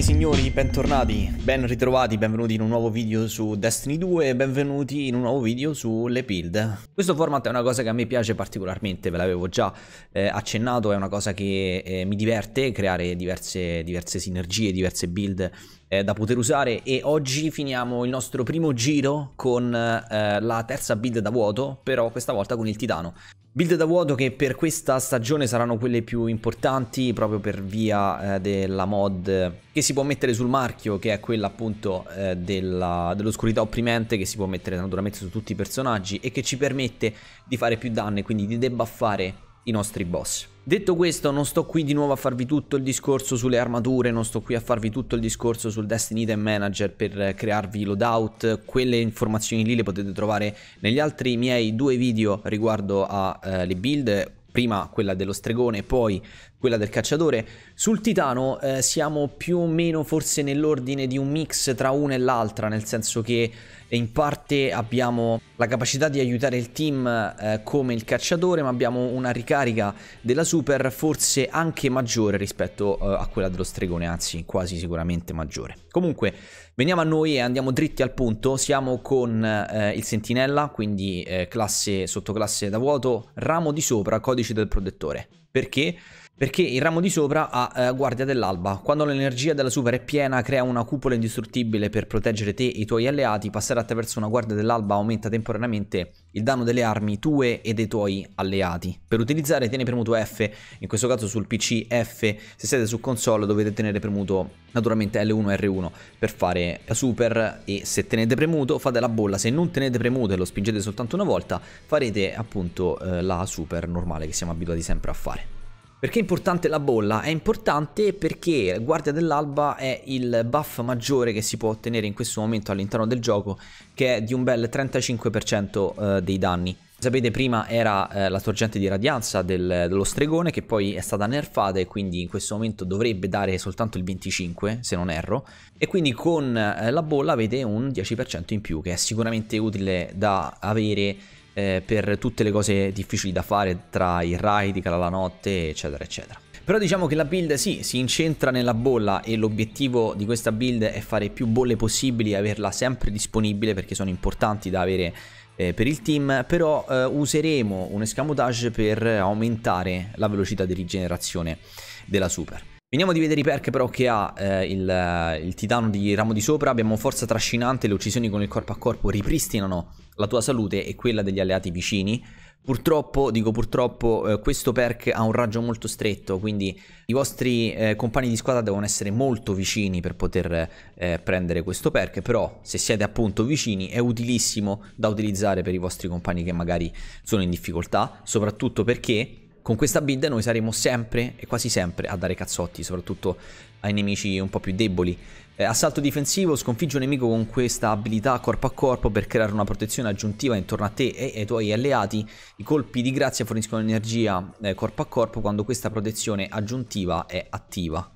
Buongiorno signori, bentornati, ben ritrovati, benvenuti in un nuovo video su Destiny 2 e benvenuti in un nuovo video sulle build. Questo format è una cosa che a me piace particolarmente, ve l'avevo già eh, accennato, è una cosa che eh, mi diverte, creare diverse, diverse sinergie, diverse build eh, da poter usare e oggi finiamo il nostro primo giro con eh, la terza build da vuoto, però questa volta con il titano. Build da vuoto che per questa stagione saranno quelle più importanti proprio per via eh, della mod che si può mettere sul marchio che è quella appunto eh, dell'oscurità dell opprimente che si può mettere naturalmente su tutti i personaggi e che ci permette di fare più danni quindi di debuffare i nostri boss. Detto questo, non sto qui di nuovo a farvi tutto il discorso sulle armature, non sto qui a farvi tutto il discorso sul Destiny Item Manager per eh, crearvi loadout, quelle informazioni lì le potete trovare negli altri miei due video riguardo alle eh, uh, build, prima quella dello stregone, poi quella del cacciatore. Sul titano eh, siamo più o meno forse nell'ordine di un mix tra una e l'altra, nel senso che in parte abbiamo la capacità di aiutare il team eh, come il cacciatore, ma abbiamo una ricarica della super forse anche maggiore rispetto eh, a quella dello stregone, anzi quasi sicuramente maggiore. Comunque Veniamo a noi e andiamo dritti al punto, siamo con eh, il sentinella, quindi eh, classe sottoclasse da vuoto, ramo di sopra, codice del protettore. Perché? Perché il ramo di sopra ha eh, Guardia dell'Alba. Quando l'energia della super è piena, crea una cupola indistruttibile per proteggere te e i tuoi alleati. Passare attraverso una Guardia dell'Alba aumenta temporaneamente il danno delle armi tue e dei tuoi alleati. Per utilizzare tieni premuto F, in questo caso sul PC F, se siete su console dovete tenere premuto naturalmente L1 R1 per fare la super e se tenete premuto fate la bolla, se non tenete premuto e lo spingete soltanto una volta farete appunto eh, la super normale che siamo abituati sempre a fare. Perché è importante la bolla? È importante perché Guardia dell'Alba è il buff maggiore che si può ottenere in questo momento all'interno del gioco, che è di un bel 35% eh, dei danni. Sapete, prima era eh, la sorgente di radianza del, dello stregone che poi è stata nerfata e quindi in questo momento dovrebbe dare soltanto il 25, se non erro. E quindi con eh, la bolla avete un 10% in più, che è sicuramente utile da avere eh, per tutte le cose difficili da fare tra i raid, i cala la notte, eccetera, eccetera. Però diciamo che la build sì, si incentra nella bolla e l'obiettivo di questa build è fare più bolle possibili e averla sempre disponibile perché sono importanti da avere eh, per il team, però eh, useremo un escamotage per aumentare la velocità di rigenerazione della super. Veniamo di vedere i perk però che ha eh, il, eh, il, titano di ramo di sopra, abbiamo forza trascinante, le uccisioni con il corpo a corpo ripristinano la tua salute e quella degli alleati vicini. Purtroppo, dico purtroppo, eh, questo perk ha un raggio molto stretto, quindi i vostri eh, compagni di squadra devono essere molto vicini per poter eh, prendere questo perk, però se siete appunto vicini è utilissimo da utilizzare per i vostri compagni che magari sono in difficoltà, soprattutto perché con questa build noi saremo sempre e quasi sempre a dare cazzotti, soprattutto ai nemici un po' più deboli. Eh, assalto difensivo, sconfigge un nemico con questa abilità corpo a corpo per creare una protezione aggiuntiva intorno a te e ai tuoi alleati. I colpi di grazia forniscono energia eh, corpo a corpo quando questa protezione aggiuntiva è attiva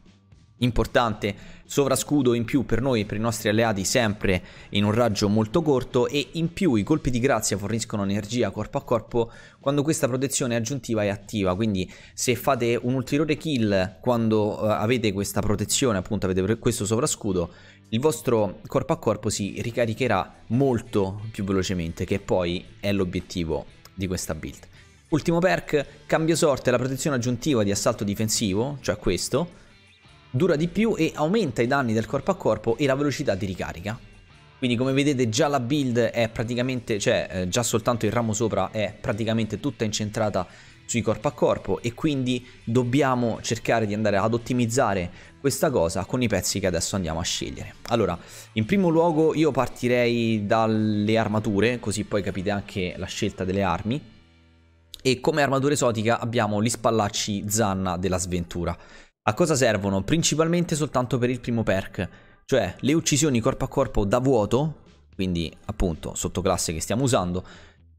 importante, sovrascudo in più per noi e per i nostri alleati sempre in un raggio molto corto e in più i colpi di grazia forniscono energia corpo a corpo quando questa protezione aggiuntiva è attiva, quindi se fate un ulteriore kill quando uh, avete questa protezione, appunto avete questo sovrascudo, il vostro corpo a corpo si ricaricherà molto più velocemente, che poi è l'obiettivo di questa build. Ultimo perk, cambio sorte la protezione aggiuntiva di assalto difensivo, cioè questo, dura di più e aumenta i danni del corpo a corpo e la velocità di ricarica. Quindi come vedete già la build è praticamente, cioè eh, già soltanto il ramo sopra è praticamente tutta incentrata sui corpo a corpo e quindi dobbiamo cercare di andare ad ottimizzare questa cosa con i pezzi che adesso andiamo a scegliere. Allora, in primo luogo io partirei dalle armature, così poi capite anche la scelta delle armi. E come armatura esotica abbiamo gli spallacci Zanna della sventura. A cosa servono? Principalmente soltanto per il primo perk, cioè le uccisioni corpo a corpo da vuoto, quindi appunto sottoclasse che stiamo usando,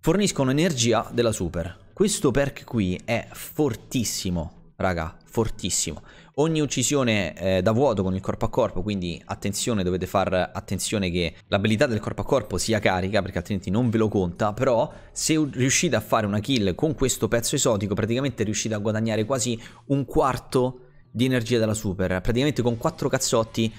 forniscono energia della super. Questo perk qui è fortissimo, raga, fortissimo. Ogni uccisione eh, da vuoto con il corpo a corpo, quindi attenzione, dovete fare attenzione che l'abilità del corpo a corpo sia carica, perché altrimenti non ve lo conta, però se riuscite a fare una kill con questo pezzo esotico, praticamente riuscite a guadagnare quasi un quarto di di energia della super. Praticamente con quattro cazzotti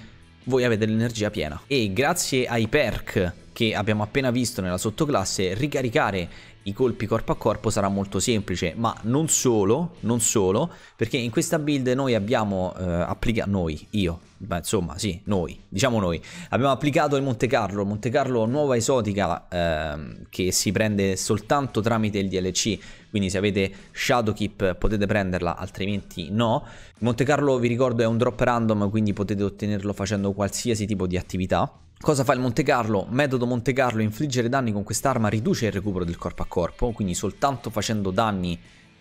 voi avete l'energia piena. E grazie ai perk che abbiamo appena visto nella sottoclasse, ricaricare i colpi corpo a corpo sarà molto semplice, ma non solo, non solo, perché in questa build noi abbiamo eh, applicato, noi, io, beh, insomma sì, noi, diciamo noi, abbiamo applicato il Monte Carlo, Monte Carlo nuova esotica eh, che si prende soltanto tramite il DLC, quindi se avete Shadowkeep potete prenderla, altrimenti no. Monte Carlo vi ricordo è un drop random, quindi potete ottenerlo facendo qualsiasi tipo di attività. Cosa fa il Monte Carlo? Metodo Monte Carlo, infliggere danni con quest'arma riduce il recupero del corpo a corpo corpo, quindi soltanto facendo danni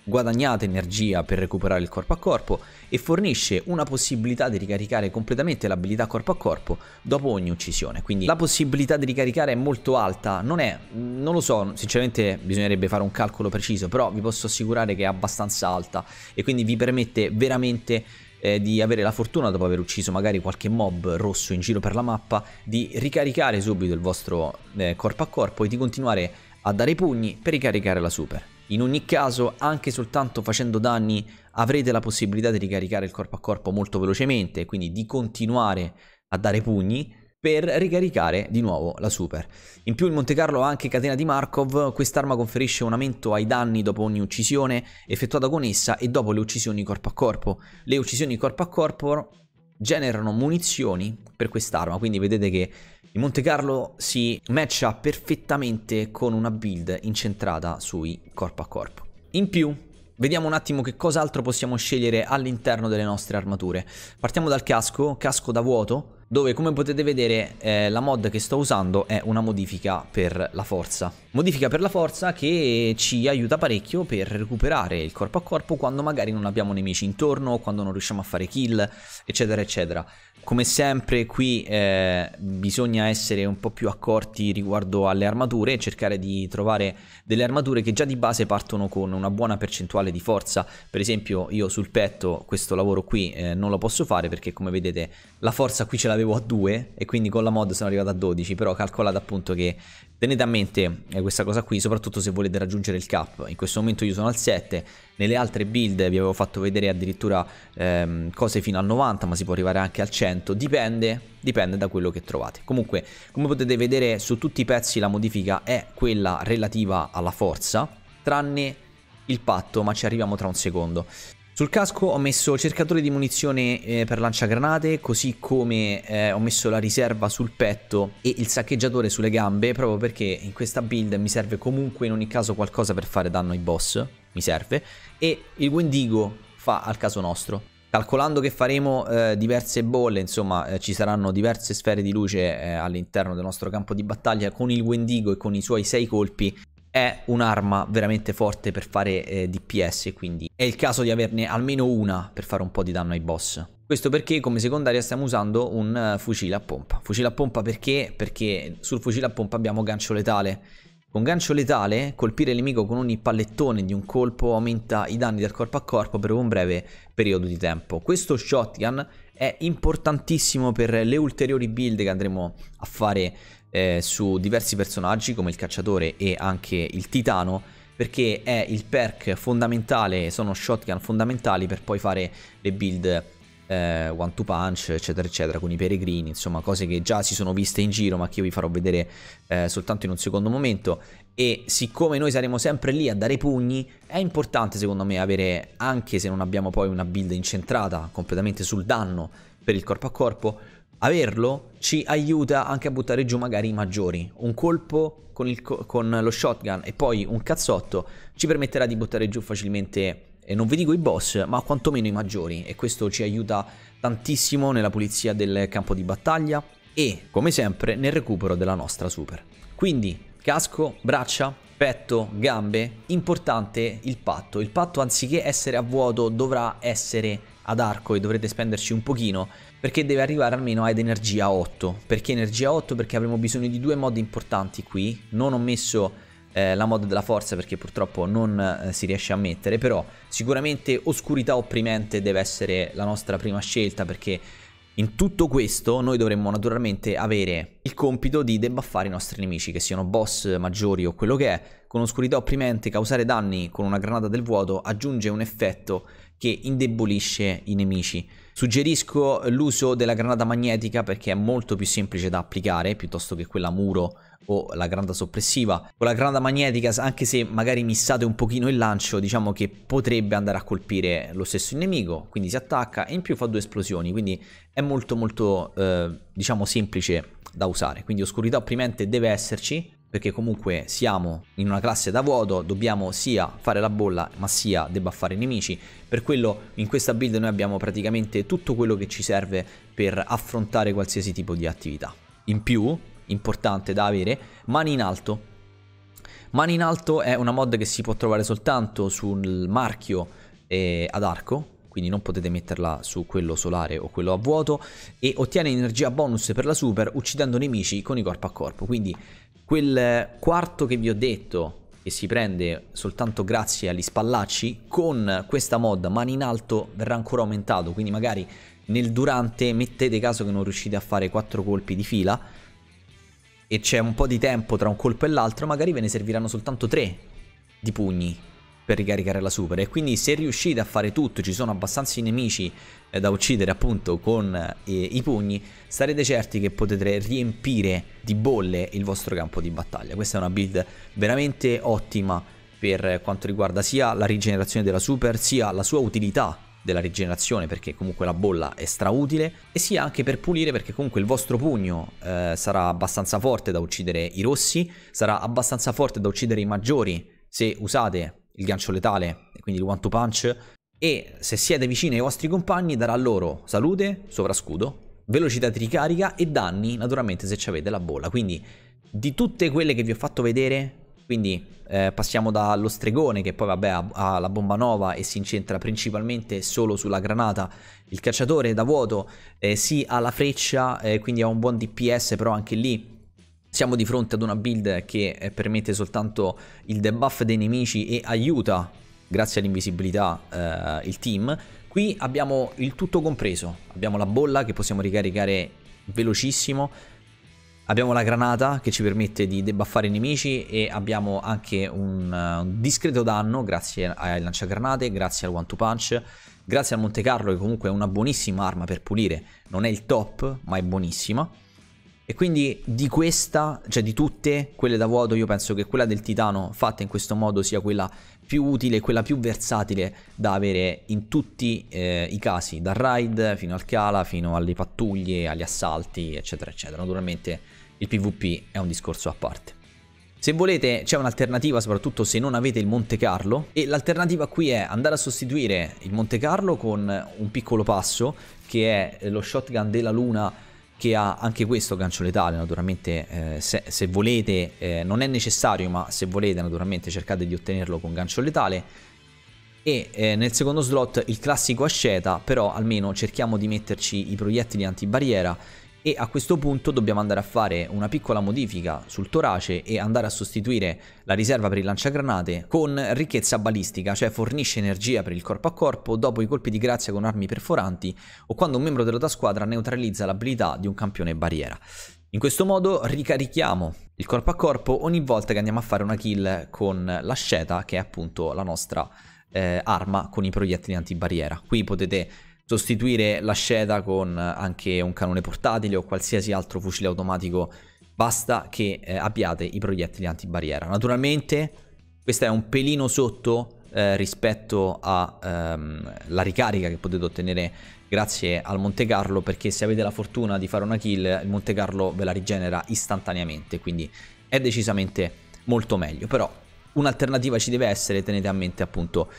guadagnate energia per recuperare il corpo a corpo e fornisce una possibilità di ricaricare completamente l'abilità corpo a corpo dopo ogni uccisione. Quindi la possibilità di ricaricare è molto alta, non è, non lo so, sinceramente bisognerebbe fare un calcolo preciso, però vi posso assicurare che è abbastanza alta e quindi vi permette veramente eh, di avere la fortuna dopo aver ucciso magari qualche mob rosso in giro per la mappa di ricaricare subito il vostro eh, corpo a corpo e di continuare a dare i pugni per ricaricare la super. In ogni caso, anche soltanto facendo danni avrete la possibilità di ricaricare il corpo a corpo molto velocemente, quindi di continuare a dare pugni per ricaricare di nuovo la super. In più il Monte Carlo ha anche catena di Markov, quest'arma conferisce un aumento ai danni dopo ogni uccisione effettuata con essa e dopo le uccisioni corpo a corpo. Le uccisioni corpo a corpo generano munizioni per quest'arma, quindi vedete che il Monte Carlo si matcha perfettamente con una build incentrata sui corpo a corpo. In più, Vediamo un attimo che cos'altro possiamo scegliere all'interno delle nostre armature. Partiamo dal casco, casco da vuoto, dove come potete vedere eh, la mod che sto usando è una modifica per la forza. Modifica per la forza che ci aiuta parecchio per recuperare il corpo a corpo quando magari non abbiamo nemici intorno, quando non riusciamo a fare kill, eccetera eccetera. Come sempre qui eh, bisogna essere un po' più accorti riguardo alle armature e cercare di trovare delle armature che già di base partono con una buona percentuale di forza. Per esempio io sul petto questo lavoro qui eh, non lo posso fare perché come vedete la forza qui ce l'avevo avevo a 2 e quindi con la mod sono arrivato a 12, però calcolate appunto che tenete a mente eh, questa cosa qui, soprattutto se volete raggiungere il cap. In questo momento io sono al 7, nelle altre build vi avevo fatto vedere addirittura ehm, cose fino al 90, ma si può arrivare anche al 100, dipende, dipende da quello che trovate. Comunque, come potete vedere su tutti i pezzi la modifica è quella relativa alla forza, tranne il patto, ma ci arriviamo tra un secondo. Sul casco ho messo cercatore di munizione eh, per lanciagranate, così come eh, ho messo la riserva sul petto e il saccheggiatore sulle gambe, proprio perché in questa build mi serve comunque in ogni caso qualcosa per fare danno ai boss, mi serve, e il Wendigo fa al caso nostro. Calcolando che faremo eh, diverse bolle, insomma eh, ci saranno diverse sfere di luce eh, all'interno del nostro campo di battaglia con il Wendigo e con i suoi sei colpi, è un'arma veramente forte per fare eh, DPS, quindi è il caso di averne almeno una per fare un po' di danno ai boss. Questo perché come secondaria stiamo usando un uh, fucile a pompa. Fucile a pompa perché? Perché sul fucile a pompa abbiamo gancio letale. Con gancio letale colpire il nemico con ogni pallettone di un colpo aumenta i danni del corpo a corpo per un breve periodo di tempo. Questo shotgun è importantissimo per le ulteriori build che andremo a fare eh, su diversi personaggi come il cacciatore e anche il titano perché è il perk fondamentale, sono shotgun fondamentali per poi fare le build eh, one to punch eccetera eccetera con i peregrini insomma cose che già si sono viste in giro ma che io vi farò vedere eh, soltanto in un secondo momento e siccome noi saremo sempre lì a dare pugni è importante secondo me avere anche se non abbiamo poi una build incentrata completamente sul danno per il corpo a corpo averlo ci aiuta anche a buttare giù magari i maggiori. Un colpo con, il, con lo shotgun e poi un cazzotto ci permetterà di buttare giù facilmente e non vi dico i boss, ma quantomeno i maggiori e questo ci aiuta tantissimo nella pulizia del campo di battaglia e, come sempre, nel recupero della nostra super. Quindi, casco, braccia, petto, gambe, importante il patto. Il patto anziché essere a vuoto dovrà essere ad arco e dovrete spenderci un pochino perché deve arrivare almeno ad energia 8. Perché energia 8? Perché avremo bisogno di due mod importanti qui. Non ho messo eh, la mod della forza perché purtroppo non eh, si riesce a mettere, però sicuramente oscurità opprimente deve essere la nostra prima scelta perché in tutto questo noi dovremmo naturalmente avere il compito di debuffare i nostri nemici, che siano boss maggiori o quello che è, con oscurità opprimente, causare danni con una granata del vuoto aggiunge un effetto che indebolisce i nemici. Suggerisco l'uso della granata magnetica perché è molto più semplice da applicare piuttosto che quella muro o la granata soppressiva. Con la granata magnetica, anche se magari missate un pochino il lancio, diciamo che potrebbe andare a colpire lo stesso nemico, quindi si attacca e in più fa due esplosioni, quindi è molto molto eh, diciamo semplice da usare. Quindi oscurità opprimente deve esserci, perché comunque siamo in una classe da vuoto, dobbiamo sia fare la bolla ma sia debuffare i nemici, per quello in questa build noi abbiamo praticamente tutto quello che ci serve per affrontare qualsiasi tipo di attività. In più, importante da avere, mani in alto. Mani in alto è una mod che si può trovare soltanto sul marchio eh, ad arco, quindi non potete metterla su quello solare o quello a vuoto e ottiene energia bonus per la super uccidendo nemici con i corpo a corpo, quindi quel quarto che vi ho detto che si prende soltanto grazie agli spallacci, con questa mod mani in alto verrà ancora aumentato, quindi magari nel durante mettete caso che non riuscite a fare quattro colpi di fila e c'è un po' di tempo tra un colpo e l'altro, magari ve ne serviranno soltanto tre di pugni, per ricaricare la super e quindi se riuscite a fare tutto ci sono abbastanza nemici eh, da uccidere appunto con eh, i pugni sarete certi che potete riempire di bolle il vostro campo di battaglia questa è una build veramente ottima per quanto riguarda sia la rigenerazione della super sia la sua utilità della rigenerazione perché comunque la bolla è strautile e sia anche per pulire perché comunque il vostro pugno eh, sarà abbastanza forte da uccidere i rossi sarà abbastanza forte da uccidere i maggiori se usate il gancio letale, quindi il one to punch, e se siete vicini ai vostri compagni darà loro salute, sovrascudo, velocità di ricarica e danni naturalmente se avete la bolla. Quindi di tutte quelle che vi ho fatto vedere, quindi eh, passiamo dallo stregone che poi vabbè ha, la bomba nova e si incentra principalmente solo sulla granata, il cacciatore da vuoto eh, sì ha la freccia eh, quindi ha un buon DPS però anche lì siamo di fronte ad una build che eh, permette soltanto il debuff dei nemici e aiuta, grazie all'invisibilità, eh, il team. Qui abbiamo il tutto compreso. Abbiamo la bolla che possiamo ricaricare velocissimo, Abbiamo la granata che ci permette di debuffare i nemici e abbiamo anche un, eh, un discreto danno grazie ai lanciagranate, grazie al one to punch, grazie al Monte Carlo che comunque è una buonissima arma per pulire, non è il top ma è buonissima. E quindi di questa, cioè di tutte quelle da vuoto, io penso che quella del titano fatta in questo modo sia quella più utile, quella più versatile da avere in tutti eh, i casi, dal raid fino al cala, fino alle pattuglie, agli assalti, eccetera, eccetera. Naturalmente il PvP è un discorso a parte. Se volete c'è un'alternativa soprattutto se non avete il Monte Carlo e l'alternativa qui è andare a sostituire il Monte Carlo con un piccolo passo che è lo shotgun della luna che ha anche questo gancio letale naturalmente eh, se, se, volete eh, non è necessario ma se volete naturalmente cercate di ottenerlo con gancio letale e eh, nel secondo slot il classico asceta però almeno cerchiamo di metterci i proiettili antibarriera e a questo punto dobbiamo andare a fare una piccola modifica sul torace e andare a sostituire la riserva per il lanciagranate con ricchezza balistica, cioè fornisce energia per il corpo a corpo dopo i colpi di grazia con armi perforanti o quando un membro della tua squadra neutralizza l'abilità di un campione barriera. In questo modo ricarichiamo il corpo a corpo ogni volta che andiamo a fare una kill con la l'asceta che è appunto la nostra eh, arma con i proiettili antibarriera. Qui potete sostituire la sceta con anche un canone portatile o qualsiasi altro fucile automatico, basta che eh, abbiate i proiettili antibarriera. Naturalmente questa è un pelino sotto eh, rispetto alla ehm, ricarica che potete ottenere grazie al Monte Carlo perché se avete la fortuna di fare una kill il Monte Carlo ve la rigenera istantaneamente quindi è decisamente molto meglio però un'alternativa ci deve essere tenete a mente appunto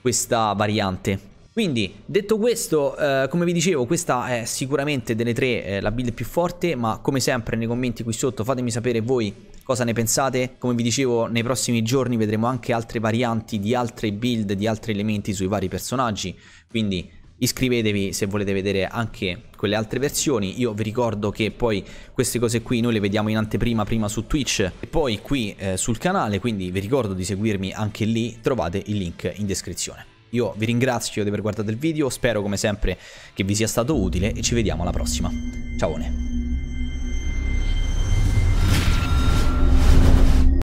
questa variante quindi, detto questo, eh, come vi dicevo, questa è sicuramente delle tre eh, la build più forte, ma come sempre nei commenti qui sotto fatemi sapere voi cosa ne pensate. Come vi dicevo, nei prossimi giorni vedremo anche altre varianti di altre build, di altri elementi sui vari personaggi, quindi iscrivetevi se volete vedere anche quelle altre versioni io vi ricordo che poi queste cose qui noi le vediamo in anteprima prima su Twitch e poi qui eh, sul canale quindi vi ricordo di seguirmi anche lì trovate il link in descrizione io vi ringrazio di aver guardato il video, spero come sempre che vi sia stato utile e ci vediamo alla prossima. Ciao!